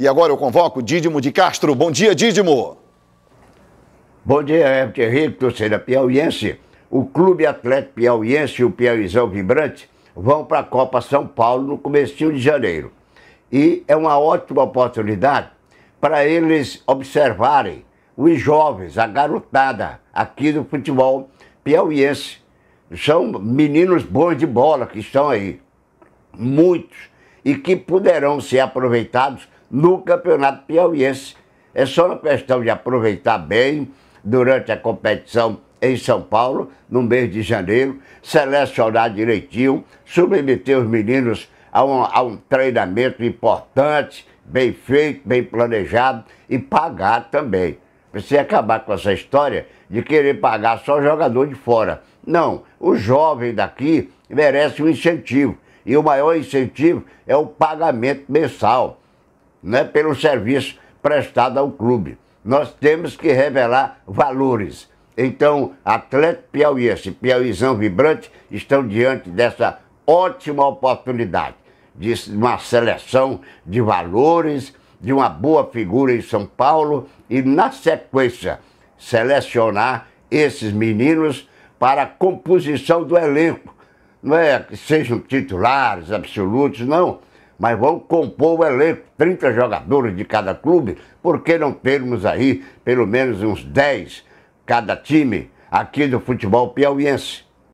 E agora eu convoco Dídimo de Castro. Bom dia, Dídimo. Bom dia, Herbert Henrique, torcida piauiense. O Clube Atlético Piauiense e o Piauizão Vibrante vão para a Copa São Paulo no começo de janeiro. E é uma ótima oportunidade para eles observarem os jovens, a garotada aqui do futebol piauiense. São meninos bons de bola que estão aí, muitos, e que poderão ser aproveitados no Campeonato Piauiense. É só uma questão de aproveitar bem durante a competição em São Paulo, no mês de janeiro, selecionar direitinho, submeter os meninos a um, a um treinamento importante, bem feito, bem planejado e pagar também. Precisa acabar com essa história de querer pagar só jogador de fora. Não, o jovem daqui merece um incentivo. E o maior incentivo é o pagamento mensal né, pelo serviço prestado ao clube. Nós temos que revelar valores. Então, Atlético piauiense, piauizão vibrante, estão diante dessa ótima oportunidade de uma seleção de valores, de uma boa figura em São Paulo e, na sequência, selecionar esses meninos para a composição do elenco. Não é que sejam titulares absolutos, não mas vamos compor o elenco, 30 jogadores de cada clube, por que não termos aí pelo menos uns 10 cada time aqui do futebol piauiense?